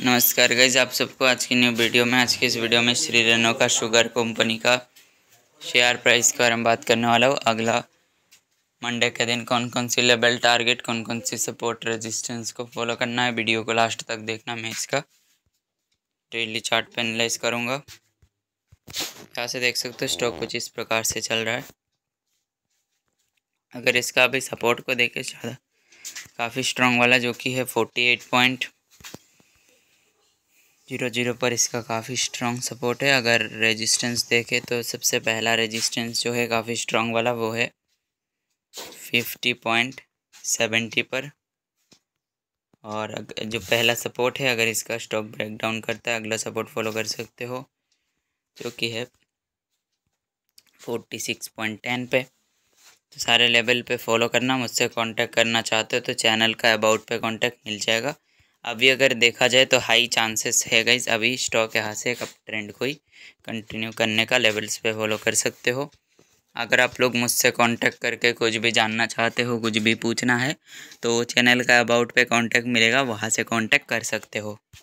नमस्कार गाइज़ आप सबको आज की न्यू वीडियो में आज की इस वीडियो में श्री रेनो का शुगर कंपनी का शेयर प्राइस के बारे में बात करने वाला हूँ अगला मंडे के दिन कौन कौन सी लेवल टारगेट कौन कौन सी सपोर्ट रेजिस्टेंस को फॉलो करना है वीडियो को लास्ट तक देखना मैं इसका डेली चार्ट पे एनालाइज करूँगा यहाँ से देख सकते हो स्टॉक कुछ इस प्रकार से चल रहा है अगर इसका अभी सपोर्ट को देखें ज़्यादा काफ़ी स्ट्रॉन्ग वाला जो कि है forty eight point zero zero पर इसका काफ़ी स्ट्रॉन्ग सपोर्ट है अगर रेजिस्टेंस देखें तो सबसे पहला रेजिस्टेंस जो है काफ़ी स्ट्रॉन्ग वाला वो है फिफ्टी पॉइंट सेवेंटी पर और जो पहला सपोर्ट है अगर इसका स्टॉक ब्रेकडाउन करता है अगला सपोर्ट फॉलो कर सकते हो जो कि है फोर्टी सिक्स पॉइंट टेन पे तो सारे लेवल पे फॉलो करना मुझसे कांटेक्ट करना चाहते हो तो चैनल का अबाउट पे कांटेक्ट मिल जाएगा अभी अगर देखा जाए तो हाई चांसेस है गाइज अभी स्टॉक यहाँ से एक अप ट्रेंड को ही कंटिन्यू करने का लेवल्स पे फॉलो कर सकते हो अगर आप लोग मुझसे कांटेक्ट करके कुछ भी जानना चाहते हो कुछ भी पूछना है तो चैनल का अबाउट पे कांटेक्ट मिलेगा वहाँ से कांटेक्ट कर सकते हो